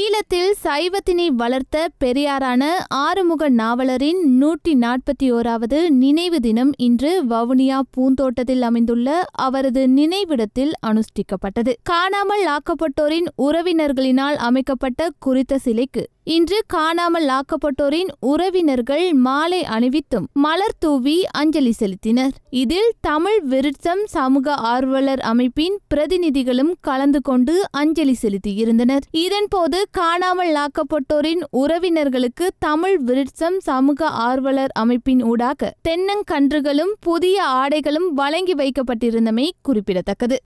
ஈழத்தில் சைவத்தினை வளர்த்த பெரியாரான ஆறுமுக நாவலரின் நூற்றி நாற்பத்தி ஓராவது நினைவு தினம் இன்று வவுனியா பூந்தோட்டத்தில் அமைந்துள்ள அவரது நினைவிடத்தில் அனுஷ்டிக்கப்பட்டது காணாமல் ஆக்கப்பட்டோரின் உறவினர்களினால் அமைக்கப்பட்ட குறித்த சிலைக்கு இன்று காணாமல் ஆக்கப்பட்டோரின் உறவினர்கள் மாலை அணிவித்தும் மலர் தூவி அஞ்சலி செலுத்தினர் இதில் தமிழ் விருட்சம் சமூக ஆர்வலர் அமைப்பின் பிரதிநிதிகளும் கலந்து கொண்டு அஞ்சலி செலுத்தியிருந்தனர் இதன்போது காணாமல் ஆக்கப்பட்டோரின் உறவினர்களுக்கு தமிழ் விருட்சம் சமூக ஆர்வலர் அமைப்பின் ஊடாக தென்னங்கன்றுகளும் புதிய ஆடைகளும் வழங்கி வைக்கப்பட்டிருந்தமை குறிப்பிடத்தக்கது